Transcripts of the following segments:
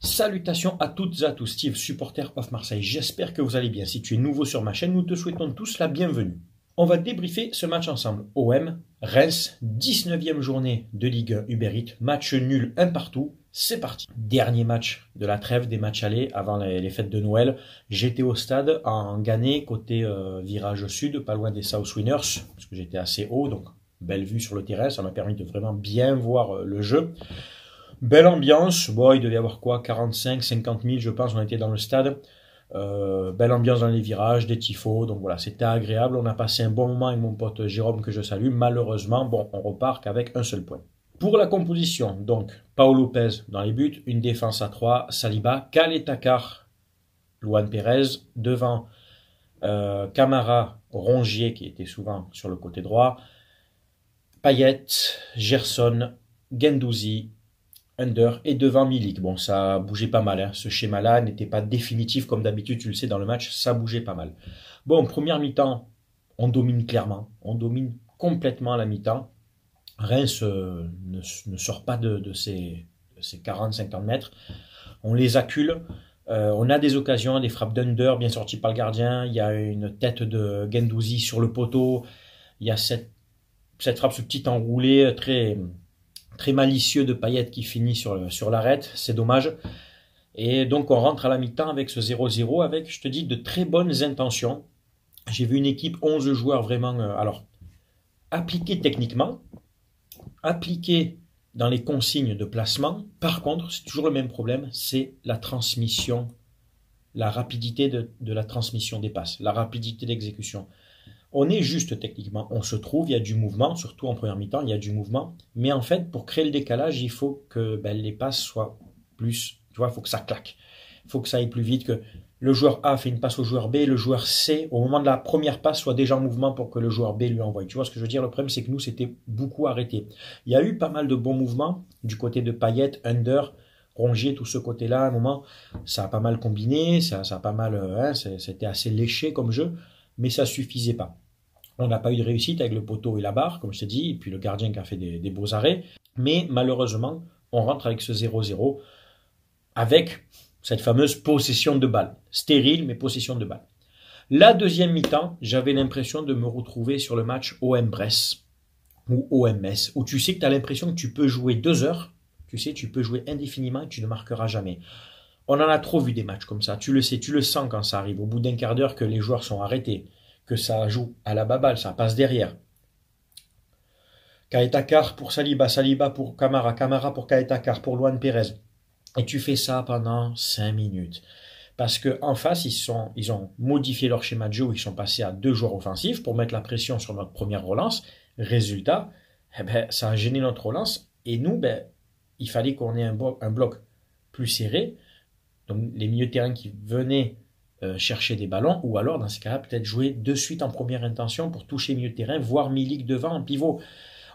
Salutations à toutes et à tous, Steve, supporter of Marseille. J'espère que vous allez bien. Si tu es nouveau sur ma chaîne, nous te souhaitons tous la bienvenue. On va débriefer ce match ensemble. OM, Reims, 19e journée de Ligue 1 Uber Eats, match nul un partout. C'est parti. Dernier match de la trêve, des matchs allés avant les, fêtes de Noël. J'étais au stade en gagné côté euh, virage sud, pas loin des South Winners, parce que j'étais assez haut, donc belle vue sur le terrain. Ça m'a permis de vraiment bien voir euh, le jeu. Belle ambiance. Bon, il devait y avoir quoi 45, 50 000, je pense. On était dans le stade. Euh, belle ambiance dans les virages, des tifos. Donc voilà, c'était agréable. On a passé un bon moment avec mon pote Jérôme que je salue. Malheureusement, bon, on repart qu'avec un seul point. Pour la composition, donc, Paolo Lopez dans les buts, une défense à 3, Saliba, Takar, Luan Perez devant euh, Camara, Rongier qui était souvent sur le côté droit, Payet, Gerson, Gendouzi, under et devant Milik. Bon, ça bougeait pas mal. Hein. Ce schéma-là n'était pas définitif comme d'habitude, tu le sais, dans le match, ça bougeait pas mal. Bon, première mi-temps, on domine clairement. On domine complètement la mi-temps. Reims euh, ne, sort pas de, de ses, ses 40-50 mètres. On les accule. Euh, on a des occasions, des frappes d'under bien sorties par le gardien. Il y a une tête de Gendouzi sur le poteau. Il y a cette, cette frappe, ce petit enroulé euh, très, très malicieux de Payet qui finit sur, sur l'arête, c'est dommage. Et donc on rentre à la mi-temps avec ce 0-0, avec, je te dis, de très bonnes intentions. J'ai vu une équipe, 11 joueurs vraiment, euh, alors, appliqués techniquement, appliqués dans les consignes de placement. Par contre, c'est toujours le même problème, c'est la transmission, la rapidité de, de la transmission des passes, la rapidité d'exécution on est juste techniquement, on se trouve, il y a du mouvement, surtout en première mi-temps, il y a du mouvement. Mais en fait, pour créer le décalage, il faut que ben, les passes soient plus, tu vois, il faut que ça claque. Il faut que ça aille plus vite, que le joueur A fait une passe au joueur B, le joueur C, au moment de la première passe, soit déjà en mouvement pour que le joueur B lui envoie. Tu vois ce que je veux dire Le problème, c'est que nous, c'était beaucoup arrêté. Il y a eu pas mal de bons mouvements du côté de Payet, Under, Rongier, tout ce côté-là. À un moment, ça a pas mal combiné, ça, a pas mal, euh, hein, c'était assez léché comme jeu, mais ça suffisait pas. On n'a pas eu de réussite avec le poteau et la barre, comme je t'ai dit, et puis le gardien qui a fait des, beaux arrêts. Mais malheureusement, on rentre avec ce 0-0, avec cette fameuse possession de balle. Stérile, mais possession de balle. La deuxième mi-temps, j'avais l'impression de me retrouver sur le match OM-Brest ou OMS, où tu sais que tu as l'impression que tu peux jouer deux heures, tu sais, tu peux jouer indéfiniment et tu ne marqueras jamais. On en a trop vu des matchs comme ça, tu le sais, tu le sens quand ça arrive, au bout d'un quart d'heure que les joueurs sont arrêtés, que ça joue à la baballe, ça passe derrière. Kaetakar pour Saliba, Saliba pour Camara, Camara pour Kaetakar, pour Luan Perez. Et tu fais ça pendant 5 minutes. Parce que en face, ils, sont, ils ont modifié leur schéma de jeu, ils sont passés à deux joueurs offensifs pour mettre la pression sur notre première relance. Résultat, eh ben, ça a gêné notre relance. Et nous, ben, il fallait qu'on ait un, bloc, un bloc plus serré. Donc les milieux de terrain qui venaient euh, chercher des ballons, ou alors dans ce cas-là, peut-être jouer de suite en première intention pour toucher milieu de terrain, voire milique devant en pivot.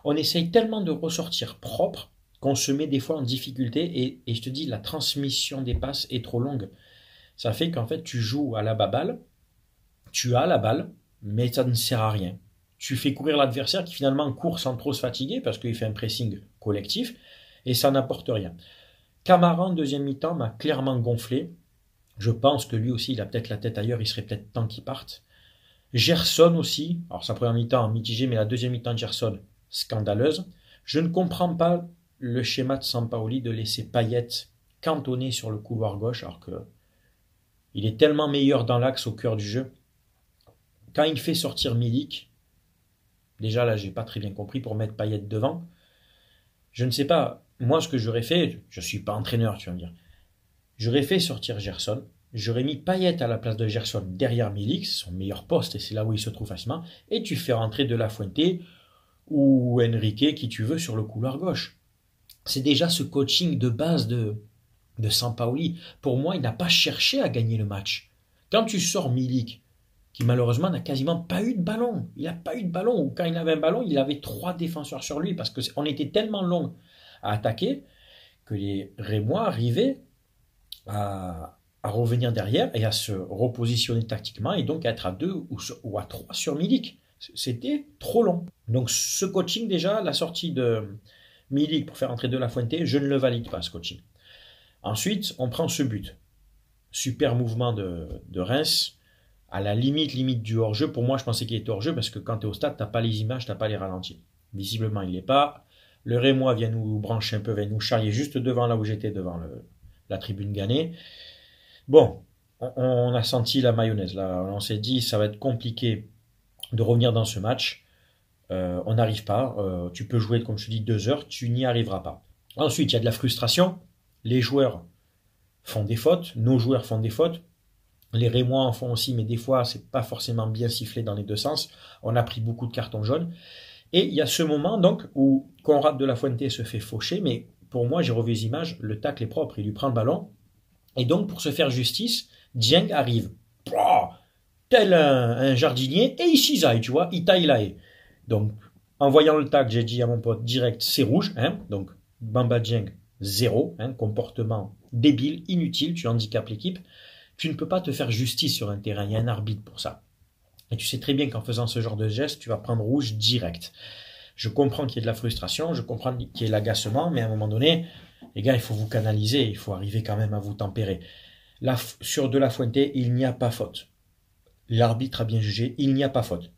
On essaye tellement de ressortir propre qu'on se met des fois en difficulté et, et, je te dis, la transmission des passes est trop longue. Ça fait qu'en fait, tu joues à la baballe, tu as la balle, mais ça ne sert à rien. Tu fais courir l'adversaire qui finalement court sans trop se fatiguer parce qu'il fait un pressing collectif et ça n'apporte rien. Camaran, deuxième mi-temps m'a clairement gonflé je pense que lui aussi, il a peut-être la tête ailleurs, il serait peut-être temps qu'il parte. Gerson aussi, alors sa première mi-temps mitigée, mais la deuxième mi-temps de Gerson, scandaleuse. Je ne comprends pas le schéma de Sampaoli de laisser Payet cantonné sur le couloir gauche, alors que il est tellement meilleur dans l'axe au cœur du jeu. Quand il fait sortir Milik, déjà là, j'ai pas très bien compris pour mettre Payet devant. Je ne sais pas, moi, ce que j'aurais fait, je ne suis pas entraîneur, tu vas me dire. J'aurais fait sortir Gerson, j'aurais mis Payet à la place de Gerson derrière Milik, son meilleur poste, et c'est là où il se trouve facilement, et tu fais rentrer De La Fuente ou Enrique, qui tu veux, sur le couloir gauche. C'est déjà ce coaching de base de, de Sampaoli. Pour moi, il n'a pas cherché à gagner le match. Quand tu sors Milik, qui malheureusement n'a quasiment pas eu de ballon, il n'a pas eu de ballon, ou quand il avait un ballon, il avait trois défenseurs sur lui, parce qu'on était tellement long à attaquer que les Rémois arrivaient à, revenir derrière et à se repositionner tactiquement et donc être à deux ou, à trois sur Milik. C'était trop long. Donc ce coaching déjà, la sortie de Milik pour faire entrer De La Fuente, je ne le valide pas ce coaching. Ensuite, on prend ce but. Super mouvement de, de Reims à la limite, limite du hors-jeu. Pour moi, je pensais qu'il était hors-jeu parce que quand tu es au stade, tu pas les images, tu pas les ralentis. Visiblement, il n'est pas. Le Rémois vient nous brancher un peu, vient nous charrier juste devant là où j'étais, devant le, la tribune gagnée. Bon, on, a senti la mayonnaise. Là, on s'est dit, ça va être compliqué de revenir dans ce match. Euh, on n'arrive pas. Euh, tu peux jouer, comme je te dis, deux heures, tu n'y arriveras pas. Ensuite, il y a de la frustration. Les joueurs font des fautes, nos joueurs font des fautes. Les Rémois en font aussi, mais des fois, c'est pas forcément bien sifflé dans les deux sens. On a pris beaucoup de cartons jaunes. Et il y a ce moment, donc, où Conrad de la Fuente se fait faucher, mais pour moi, j'ai revu les images, le tacle est propre, il lui prend le ballon. Et donc, pour se faire justice, Dieng arrive. tel un, jardinier, et il cisaille, tu vois, il taille là. Donc, en voyant le tacle, j'ai dit à mon pote direct, c'est rouge. Hein donc, Bamba Dieng, zéro. Hein, comportement débile, inutile, tu handicapes l'équipe. Tu ne peux pas te faire justice sur un terrain, il y a un arbitre pour ça. Et tu sais très bien qu'en faisant ce genre de geste, tu vas prendre rouge direct. Je comprends qu'il y ait de la frustration, je comprends qu'il y ait l'agacement, mais à un moment donné, les gars, il faut vous canaliser, il faut arriver quand même à vous tempérer. La, sur De La Fuente, il n'y a pas faute. L'arbitre a bien jugé, il n'y a pas faute.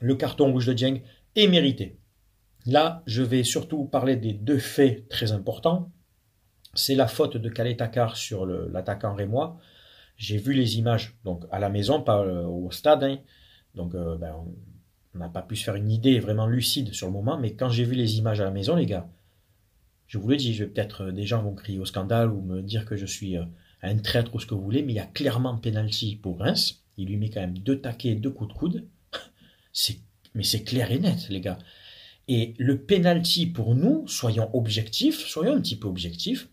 Le carton rouge de Dieng est mérité. Là, je vais surtout parler des deux faits très importants. C'est la faute de Calais Takar sur l'attaquant rémois. J'ai vu les images donc à la maison, pas euh, au stade. Hein. Donc, euh, ben, on n'a pas pu se faire une idée vraiment lucide sur le moment, mais quand j'ai vu les images à la maison, les gars, je vous le dis, peut-être euh, des gens vont crier au scandale ou me dire que je suis euh, un traître ou ce que vous voulez, mais il y a clairement penalty pour Reims. Il lui met quand même deux taquets, deux coups de coude. mais c'est clair et net, les gars. Et le penalty pour nous, soyons objectifs, soyons un petit peu objectifs.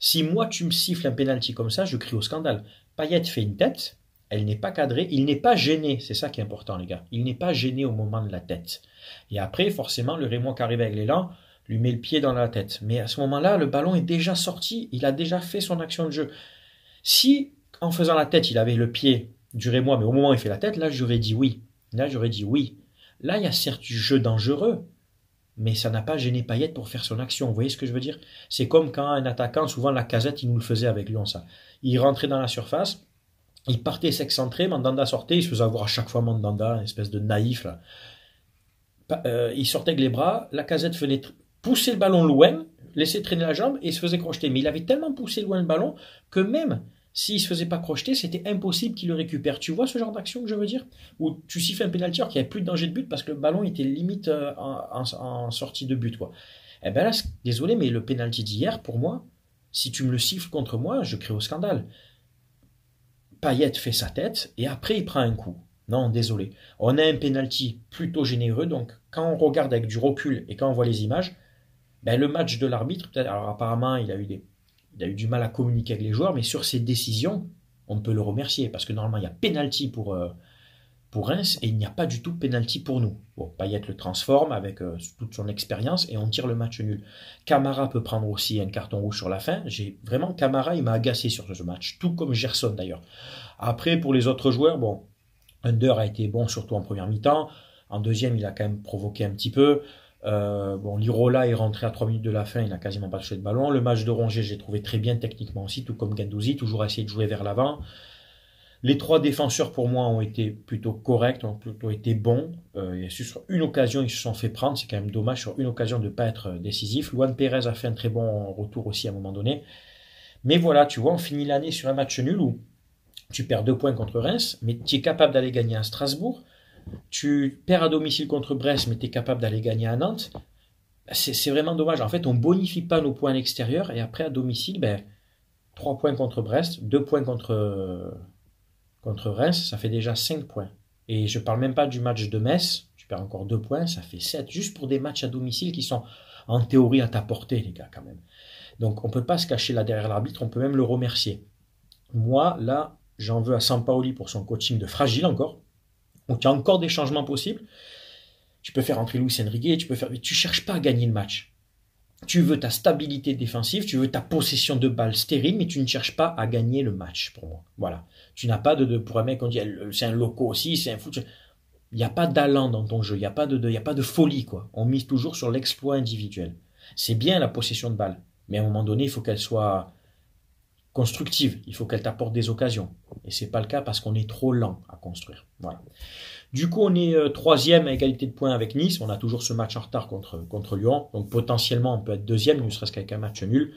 Si moi tu me siffles un penalty comme ça, je crie au scandale. Payet fait une tête, elle n'est pas cadrée, il n'est pas gêné, c'est ça qui est important les gars. Il n'est pas gêné au moment de la tête. Et après, forcément, le Rémois qui arrive avec l'élan lui met le pied dans la tête. Mais à ce moment-là, le ballon est déjà sorti, il a déjà fait son action de jeu. Si, en faisant la tête, il avait le pied du Rémois, mais au moment où il fait la tête, là j'aurais dit oui. Là j'aurais dit oui. Là, il y a certes du jeu dangereux, mais ça n'a pas gêné Payet pour faire son action. Vous voyez ce que je veux dire C'est comme quand un attaquant, souvent la casette, il nous le faisait avec Lyon, ça. Il rentrait dans la surface, il partait s'excentrer, Mandanda sortait, il se faisait avoir à chaque fois Mandanda, une espèce de naïf. Euh, il sortait avec les bras, la casette venait pousser le ballon loin, laisser traîner la jambe et se faisait crocheter. Mais il avait tellement poussé loin le ballon que même s'il se faisait pas crocheter, c'était impossible qu'il le récupère. Tu vois ce genre d'action que je veux dire Où tu siffles un pénalty alors qu'il n'y avait plus de danger de but parce que le ballon était limite euh, en, sortie de but. quoi. Eh bien là, désolé, mais le pénalty d'hier, pour moi, si tu me le siffles contre moi, je crée au scandale. Payet fait sa tête et après il prend un coup. Non, désolé. On a un penalty plutôt généreux, donc quand on regarde avec du recul et quand on voit les images, ben, le match de l'arbitre, alors apparemment il a, eu des, il a eu du mal à communiquer avec les joueurs, mais sur ses décisions, on peut le remercier parce que normalement il y a penalty pour, euh, pour Reims et il n'y a pas du tout de pénalty pour nous. Bon, Payet le transforme avec euh, toute son expérience et on tire le match nul. Camara peut prendre aussi un carton rouge sur la fin. J'ai vraiment Camara, il m'a agacé sur ce match, tout comme Gerson d'ailleurs. Après pour les autres joueurs, bon, Under a été bon surtout en première mi-temps. En deuxième, il a quand même provoqué un petit peu. Euh, bon, Lirola est rentré à 3 minutes de la fin, il n'a quasiment pas touché de ballon. Le match de Ronger, j'ai trouvé très bien techniquement aussi, tout comme Gandouzi, toujours essayé de jouer vers l'avant. Les trois défenseurs, pour moi, ont été plutôt corrects, ont plutôt été bons. Euh, et sur une occasion, ils se sont fait prendre. C'est quand même dommage sur une occasion de ne pas être euh, décisif. Luan Perez a fait un très bon retour aussi à un moment donné. Mais voilà, tu vois, on finit l'année sur un match nul où tu perds deux points contre Reims, mais tu es capable d'aller gagner à Strasbourg. Tu perds à domicile contre Brest, mais tu es capable d'aller gagner à Nantes. C'est vraiment dommage. En fait, on bonifie pas nos points à l'extérieur et après à domicile, ben, trois points contre Brest, deux points contre euh, contre Reims, ça fait déjà 5 points. Et je parle même pas du match de Metz, tu perds encore 2 points, ça fait 7, juste pour des matchs à domicile qui sont en théorie à ta portée, les gars, quand même. Donc on ne peut pas se cacher là derrière l'arbitre, on peut même le remercier. Moi, là, j'en veux à Sampaoli pour son coaching de fragile encore, donc il y a encore des changements possibles. Tu peux faire entrer Luis Enrique, tu peux faire. Mais tu cherches pas à gagner le match. Tu veux ta stabilité défensive, tu veux ta possession de balle stérile, mais tu ne cherches pas à gagner le match pour moi. Voilà. Tu n'as pas de, pour un mec, on dit euh, c'est un loco aussi, c'est un foot. Il n'y a pas d'allant dans ton jeu, il n'y a, pas de, il y a pas de folie. quoi. On mise toujours sur l'exploit individuel. C'est bien la possession de balle, mais à un moment donné, il faut qu'elle soit constructive, il faut qu'elle t'apporte des occasions. Et ce n'est pas le cas parce qu'on est trop lent à construire. Voilà. Du coup, on est euh, troisième à égalité de points avec Nice. On a toujours ce match en retard contre, contre Lyon. Donc potentiellement, on peut être deuxième, ne serait-ce qu'avec un match nul.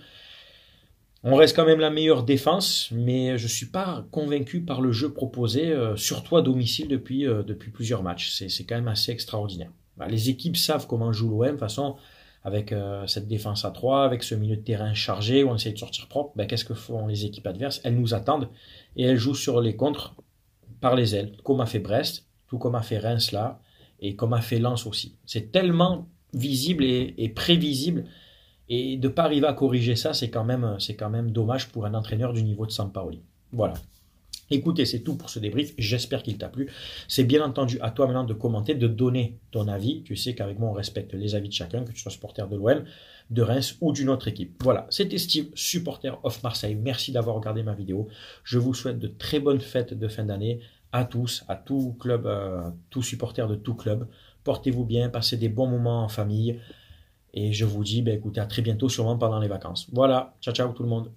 On reste quand même la meilleure défense, mais je ne suis pas convaincu par le jeu proposé, euh, surtout à domicile depuis, euh, depuis plusieurs matchs. C'est quand même assez extraordinaire. Bah, les équipes savent comment joue l'OM, de toute façon, avec cette défense à trois, avec ce milieu de terrain chargé, où on essaie de sortir propre, bah, qu'est-ce que font les équipes adverses Elles nous attendent et elles jouent sur les contres par les ailes, comme a fait Brest, tout comme a fait Reims là, et comme a fait Lens aussi. C'est tellement visible et, prévisible, et de ne pas arriver à corriger ça, c'est quand, même, quand même dommage pour un entraîneur du niveau de Sampaoli. Voilà. Écoutez, c'est tout pour ce débrief. J'espère qu'il t'a plu. C'est bien entendu à toi maintenant de commenter, de donner ton avis. Tu sais qu'avec moi, on respecte les avis de chacun, que tu sois supporter de l'OM, de Reims ou d'une autre équipe. Voilà, c'était Steve, supporter of Marseille. Merci d'avoir regardé ma vidéo. Je vous souhaite de très bonnes fêtes de fin d'année à tous, à tout club, euh, tout supporter de tout club. Portez-vous bien, passez des bons moments en famille. Et je vous dis, ben, écoutez, à très bientôt, sûrement pendant les vacances. Voilà, ciao ciao tout le monde.